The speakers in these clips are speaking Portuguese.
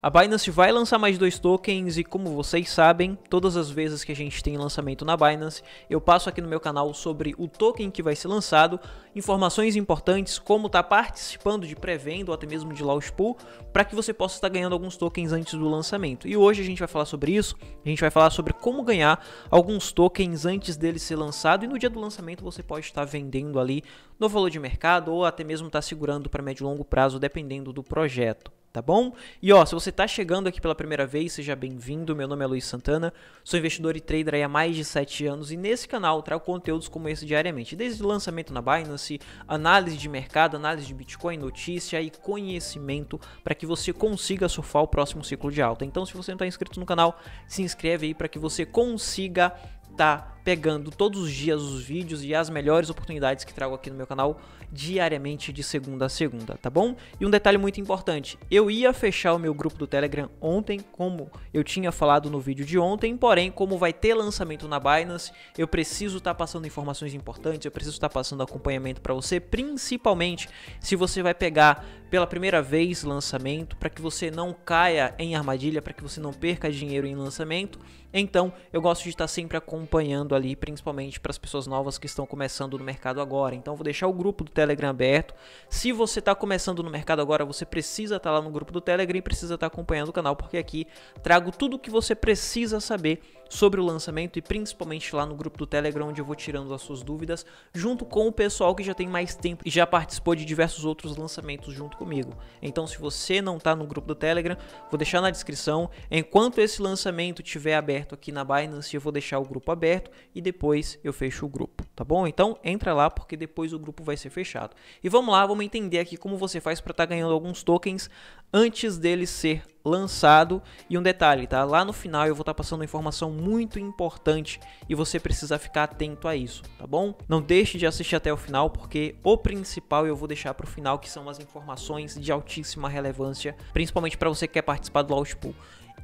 A Binance vai lançar mais dois tokens e como vocês sabem, todas as vezes que a gente tem lançamento na Binance, eu passo aqui no meu canal sobre o token que vai ser lançado, informações importantes, como estar tá participando de pré-venda ou até mesmo de launch pool, para que você possa estar ganhando alguns tokens antes do lançamento. E hoje a gente vai falar sobre isso, a gente vai falar sobre como ganhar alguns tokens antes dele ser lançado e no dia do lançamento você pode estar vendendo ali no valor de mercado ou até mesmo estar tá segurando para médio e longo prazo, dependendo do projeto tá bom? E ó, se você está chegando aqui pela primeira vez, seja bem-vindo. Meu nome é Luiz Santana, sou investidor e trader há mais de 7 anos e nesse canal trago conteúdos como esse diariamente, desde lançamento na Binance, análise de mercado, análise de Bitcoin, notícia e conhecimento para que você consiga surfar o próximo ciclo de alta. Então, se você não está inscrito no canal, se inscreve aí para que você consiga tá pegando todos os dias os vídeos e as melhores oportunidades que trago aqui no meu canal diariamente de segunda a segunda, tá bom? E um detalhe muito importante, eu ia fechar o meu grupo do Telegram ontem, como eu tinha falado no vídeo de ontem, porém, como vai ter lançamento na Binance, eu preciso estar tá passando informações importantes, eu preciso estar tá passando acompanhamento para você, principalmente se você vai pegar pela primeira vez lançamento, para que você não caia em armadilha, para que você não perca dinheiro em lançamento. Então, eu gosto de estar tá sempre acompanhando ali, principalmente para as pessoas novas que estão começando no mercado agora. Então vou deixar o grupo do Telegram aberto. Se você está começando no mercado agora, você precisa estar tá lá no grupo do Telegram e precisa estar tá acompanhando o canal, porque aqui trago tudo o que você precisa saber sobre o lançamento e principalmente lá no grupo do Telegram, onde eu vou tirando as suas dúvidas, junto com o pessoal que já tem mais tempo e já participou de diversos outros lançamentos junto comigo. Então, se você não está no grupo do Telegram, vou deixar na descrição. Enquanto esse lançamento estiver aberto aqui na Binance, eu vou deixar o grupo aberto e depois eu fecho o grupo, tá bom? Então, entra lá porque depois o grupo vai ser fechado. E vamos lá, vamos entender aqui como você faz para estar tá ganhando alguns tokens antes dele ser lançado. E um detalhe, tá? Lá no final eu vou estar tá passando uma informação muito importante e você precisa ficar atento a isso, tá bom? Não deixe de assistir até o final, porque o principal eu vou deixar para o final, que são as informações de altíssima relevância, principalmente para você que quer participar do Launch Pool.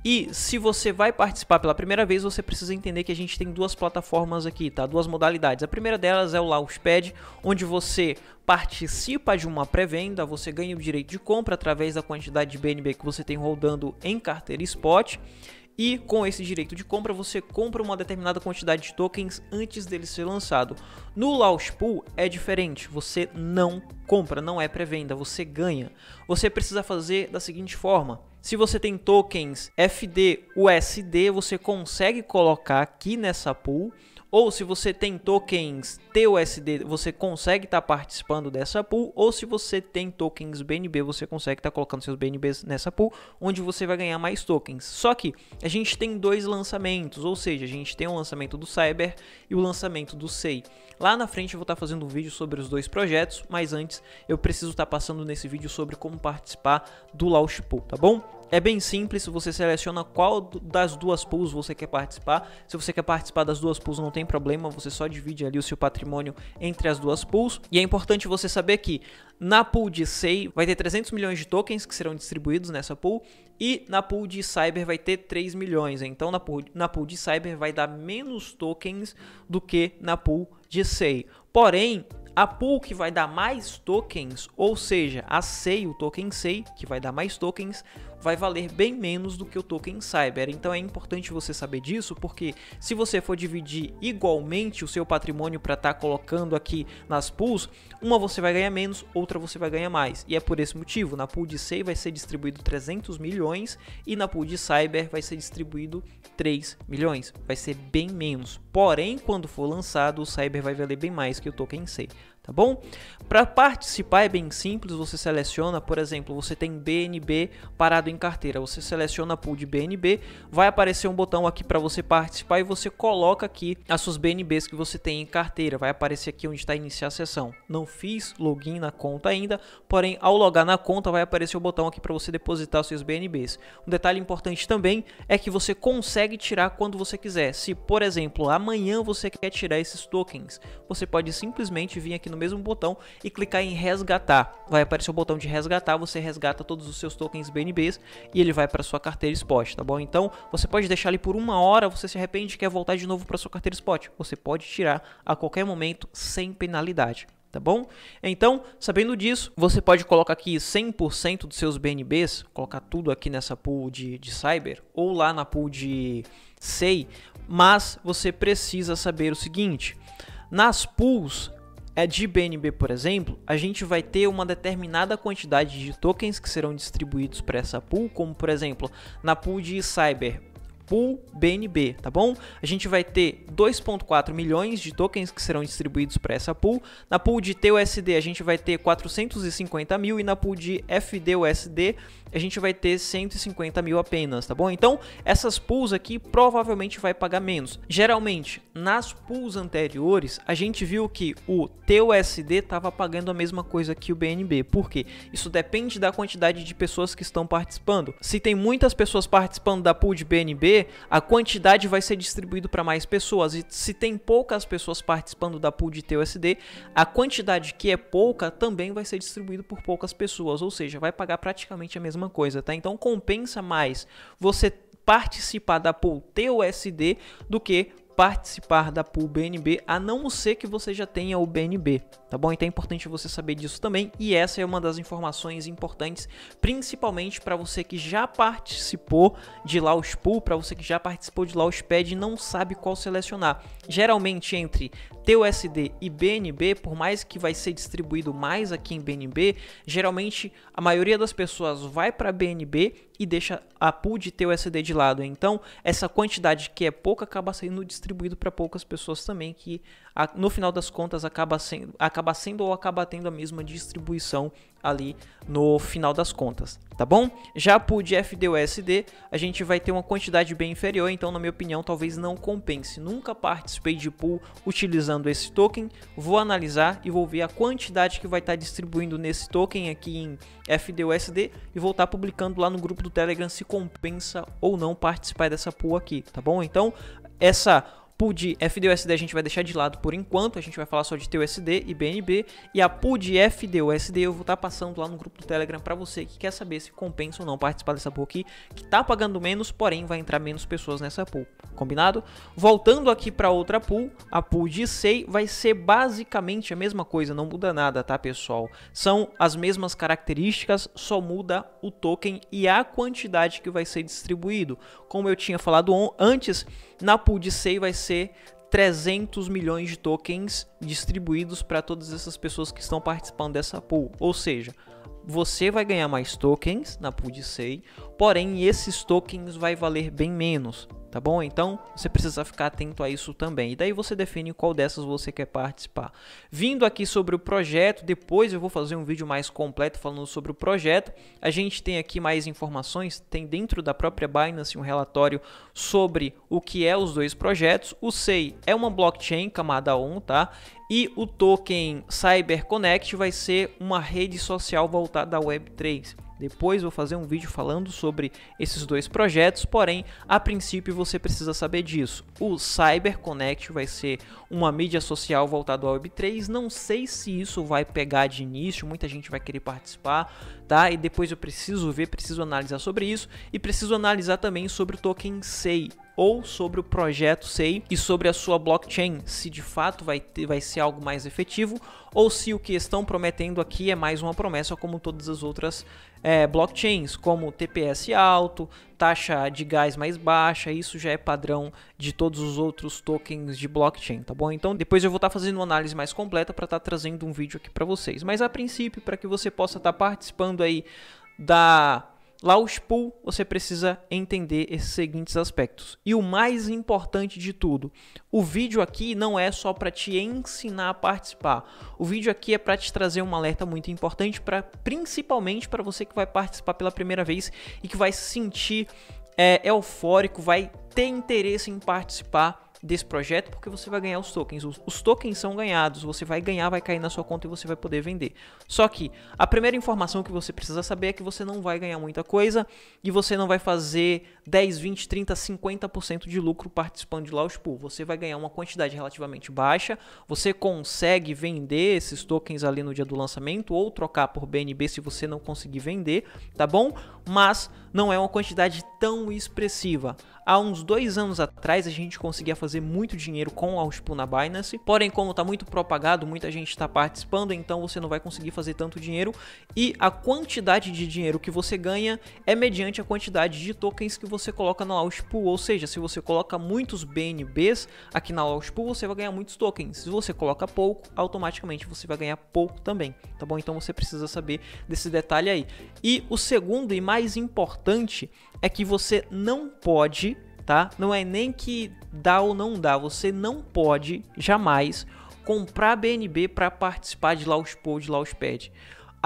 E se você vai participar pela primeira vez, você precisa entender que a gente tem duas plataformas aqui, tá? Duas modalidades. A primeira delas é o Launchpad, onde você participa de uma pré-venda, você ganha o direito de compra através da quantidade de BNB que você tem rodando em carteira spot. E com esse direito de compra, você compra uma determinada quantidade de tokens antes dele ser lançado. No Launch Pool é diferente, você não compra, não é pré-venda, você ganha. Você precisa fazer da seguinte forma: se você tem tokens FD USD, você consegue colocar aqui nessa pool. Ou se você tem tokens TUSD, você consegue estar tá participando dessa pool. Ou se você tem tokens BNB, você consegue estar tá colocando seus BNBs nessa pool, onde você vai ganhar mais tokens. Só que a gente tem dois lançamentos, ou seja, a gente tem o lançamento do Cyber e o lançamento do SEI. Lá na frente eu vou estar tá fazendo um vídeo sobre os dois projetos, mas antes eu preciso estar tá passando nesse vídeo sobre como participar do Launch Pool, tá bom? É bem simples, você seleciona qual das duas pools você quer participar. Se você quer participar das duas pools, não tem problema, você só divide ali o seu patrimônio entre as duas pools. E é importante você saber que na pool de SEI vai ter 300 milhões de tokens que serão distribuídos nessa pool e na pool de Cyber vai ter 3 milhões. Então na pool, na pool de Cyber vai dar menos tokens do que na pool de SEI. Porém, a pool que vai dar mais tokens, ou seja, a SEI, o token SEI, que vai dar mais tokens, vai valer bem menos do que o token Cyber. Então é importante você saber disso, porque se você for dividir igualmente o seu patrimônio para estar tá colocando aqui nas pools, uma você vai ganhar menos, outra você vai ganhar mais. E é por esse motivo, na pool de SEI vai ser distribuído 300 milhões e na pool de Cyber vai ser distribuído 3 milhões. Vai ser bem menos. Porém, quando for lançado, o Cyber vai valer bem mais que o token SEI tá bom? Para participar é bem simples, você seleciona, por exemplo, você tem BNB parado em carteira, você seleciona pool de BNB, vai aparecer um botão aqui para você participar e você coloca aqui as suas BNBs que você tem em carteira, vai aparecer aqui onde está iniciar a sessão. Não fiz login na conta ainda, porém ao logar na conta vai aparecer o um botão aqui para você depositar os seus BNBs. Um detalhe importante também é que você consegue tirar quando você quiser. Se, por exemplo, amanhã você quer tirar esses tokens, você pode simplesmente vir aqui no mesmo botão e clicar em resgatar. Vai aparecer o botão de resgatar, você resgata todos os seus tokens BNBs e ele vai para sua carteira spot, tá bom? Então você pode deixar ali por uma hora, você se arrepende e quer voltar de novo para sua carteira spot. Você pode tirar a qualquer momento sem penalidade tá bom? Então, sabendo disso, você pode colocar aqui 100% dos seus BNBs, colocar tudo aqui nessa pool de, de Cyber ou lá na pool de SEI, mas você precisa saber o seguinte, nas pools é de BNB, por exemplo, a gente vai ter uma determinada quantidade de tokens que serão distribuídos para essa pool, como por exemplo, na pool de Cyber, Pool BNB, tá bom? A gente vai ter 2.4 milhões de tokens que serão distribuídos para essa pool. Na pool de TUSD a gente vai ter 450 mil e na pool de FDUSD a gente vai ter 150 mil apenas, tá bom? Então essas pools aqui provavelmente vai pagar menos. Geralmente nas pools anteriores a gente viu que o TUSD estava pagando a mesma coisa que o BNB. Por quê? Isso depende da quantidade de pessoas que estão participando. Se tem muitas pessoas participando da pool de BNB a quantidade vai ser distribuída para mais pessoas. E se tem poucas pessoas participando da pool de TUSD, a quantidade que é pouca também vai ser distribuída por poucas pessoas, ou seja, vai pagar praticamente a mesma coisa, tá? Então compensa mais você participar da pool TUSD do que participar da pool BNB, a não ser que você já tenha o BNB, tá bom? Então é importante você saber disso também, e essa é uma das informações importantes, principalmente para você que já participou de Laos Pool, para você que já participou de Laos Pad e não sabe qual selecionar. Geralmente entre TUSD e BNB, por mais que vai ser distribuído mais aqui em BNB, geralmente a maioria das pessoas vai para BNB e deixa a pool de TUSD de lado. Então, essa quantidade que é pouca acaba sendo distribuído para poucas pessoas também que no final das contas acaba sendo, acaba sendo ou acaba tendo a mesma distribuição ali no final das contas, tá bom? Já por FDUSD, a gente vai ter uma quantidade bem inferior, então na minha opinião talvez não compense. Nunca participei de pool utilizando esse token, vou analisar e vou ver a quantidade que vai estar tá distribuindo nesse token aqui em FDUSD e vou estar tá publicando lá no grupo do Telegram se compensa ou não participar dessa pool aqui, tá bom? Então, essa PUD FDUSD a gente vai deixar de lado por enquanto, a gente vai falar só de TUSD e BNB, e a PUD FDUSD eu vou estar tá passando lá no grupo do Telegram para você que quer saber se compensa ou não participar dessa pool aqui, que tá pagando menos, porém vai entrar menos pessoas nessa pool, combinado? Voltando aqui para outra pool, a pool de SEI vai ser basicamente a mesma coisa, não muda nada, tá pessoal? São as mesmas características, só muda o token e a quantidade que vai ser distribuído. Como eu tinha falado antes, na pool de SEI vai ser ser 300 milhões de tokens distribuídos para todas essas pessoas que estão participando dessa pool. Ou seja, você vai ganhar mais tokens na pool de SEI, porém esses tokens vai valer bem menos, tá bom? Então você precisa ficar atento a isso também. E daí você define qual dessas você quer participar. Vindo aqui sobre o projeto, depois eu vou fazer um vídeo mais completo falando sobre o projeto. A gente tem aqui mais informações, tem dentro da própria Binance um relatório sobre o que é os dois projetos. O SEI é uma blockchain camada 1, tá? E o token CyberConnect vai ser uma rede social voltada à Web3. Depois vou fazer um vídeo falando sobre esses dois projetos, porém, a princípio você precisa saber disso. O CyberConnect vai ser uma mídia social voltada ao Web3, não sei se isso vai pegar de início, muita gente vai querer participar, tá? E depois eu preciso ver, preciso analisar sobre isso e preciso analisar também sobre o token SEI, ou sobre o projeto SEI e sobre a sua blockchain, se de fato vai, ter, vai ser algo mais efetivo ou se o que estão prometendo aqui é mais uma promessa como todas as outras é, blockchains, como TPS alto, taxa de gás mais baixa, isso já é padrão de todos os outros tokens de blockchain, tá bom? Então depois eu vou estar tá fazendo uma análise mais completa para estar tá trazendo um vídeo aqui para vocês, mas a princípio para que você possa estar tá participando aí da Lá o pool, você precisa entender esses seguintes aspectos. E o mais importante de tudo, o vídeo aqui não é só para te ensinar a participar. O vídeo aqui é para te trazer um alerta muito importante, para, principalmente para você que vai participar pela primeira vez e que vai se sentir é, eufórico, vai ter interesse em participar desse projeto porque você vai ganhar os tokens. Os, os, tokens são ganhados, você vai ganhar, vai cair na sua conta e você vai poder vender. Só que a primeira informação que você precisa saber é que você não vai ganhar muita coisa e você não vai fazer 10, 20, 30, 50% de lucro participando de Launch Pool. Você vai ganhar uma quantidade relativamente baixa, você consegue vender esses tokens ali no dia do lançamento ou trocar por BNB se você não conseguir vender, tá bom? Mas não é uma quantidade tão expressiva. Há uns dois anos atrás a gente conseguia fazer muito dinheiro com o Launchpool na Binance, porém como está muito propagado, muita gente está participando, então você não vai conseguir fazer tanto dinheiro e a quantidade de dinheiro que você ganha é mediante a quantidade de tokens que você coloca na Launchpool, ou seja, se você coloca muitos BNBs aqui na Launchpool, você vai ganhar muitos tokens. Se você coloca pouco, automaticamente você vai ganhar pouco também, tá bom? Então você precisa saber desse detalhe aí. E o segundo e mais importante é que você você não pode, tá? Não é nem que dá ou não dá, você não pode jamais comprar BNB para participar de Launchpad, Launchpad.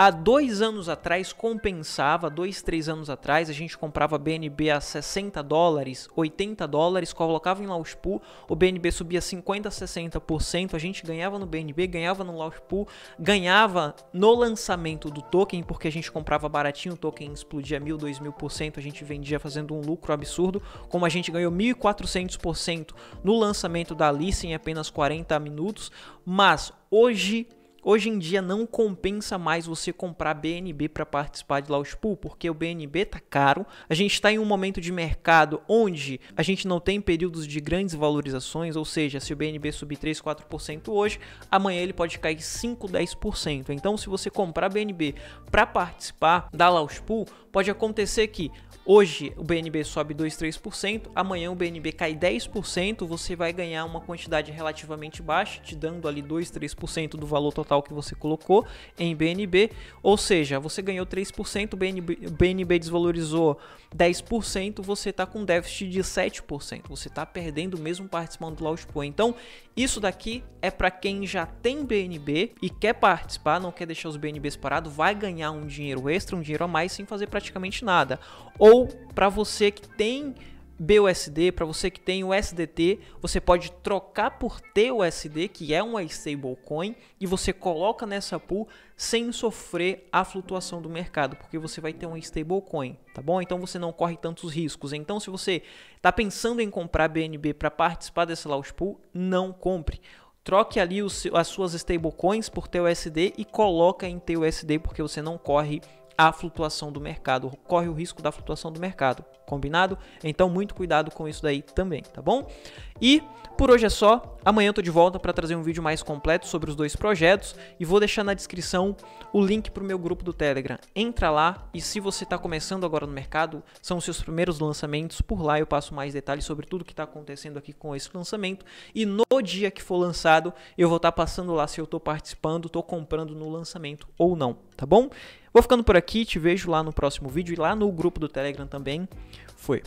Há dois anos atrás compensava, dois, três anos atrás, a gente comprava BNB a 60 dólares, 80 dólares, colocava em Launch Pool, o BNB subia 50% a 60%, a gente ganhava no BNB, ganhava no Launch Pool, ganhava no lançamento do token, porque a gente comprava baratinho, o token explodia mil, dois mil por cento, a gente vendia fazendo um lucro absurdo, como a gente ganhou 1.400% no lançamento da Alice em apenas 40 minutos, mas hoje Hoje em dia não compensa mais você comprar BNB para participar de Launch Pool, porque o BNB tá caro. A gente está em um momento de mercado onde a gente não tem períodos de grandes valorizações, ou seja, se o BNB subir 3, 4% hoje, amanhã ele pode cair 5, 10%. Então, se você comprar BNB para participar da Launch Pool, pode acontecer que Hoje o BNB sobe 2, 3%, amanhã o BNB cai 10%, você vai ganhar uma quantidade relativamente baixa, te dando ali 2, 3% do valor total local que você colocou em BNB, ou seja, você ganhou 3%, o BNB, BNB desvalorizou 10%, você está com déficit de 7%, você está perdendo mesmo participando do Launchpool. Então, isso daqui é para quem já tem BNB e quer participar, não quer deixar os BNBs parados, vai ganhar um dinheiro extra, um dinheiro a mais sem fazer praticamente nada. Ou para você que tem BUSD, para você que tem o SDT, você pode trocar por TUSD, que é uma stablecoin, e você coloca nessa pool sem sofrer a flutuação do mercado, porque você vai ter uma stablecoin, tá bom? Então você não corre tantos riscos. Então se você está pensando em comprar BNB para participar dessa launch pool, não compre. Troque ali os, as suas stablecoins por TUSD e coloca em TUSD, porque você não corre a flutuação do mercado, corre o risco da flutuação do mercado. Combinado? Então, muito cuidado com isso daí também, tá bom? E por hoje é só. Amanhã eu tô de volta para trazer um vídeo mais completo sobre os dois projetos e vou deixar na descrição o link para o meu grupo do Telegram. Entra lá e se você está começando agora no mercado, são os seus primeiros lançamentos. Por lá eu passo mais detalhes sobre tudo que está acontecendo aqui com esse lançamento. E no dia que for lançado, eu vou estar tá passando lá se eu estou participando, estou comprando no lançamento ou não, tá bom? Vou ficando por aqui, te vejo lá no próximo vídeo e lá no grupo do Telegram também foi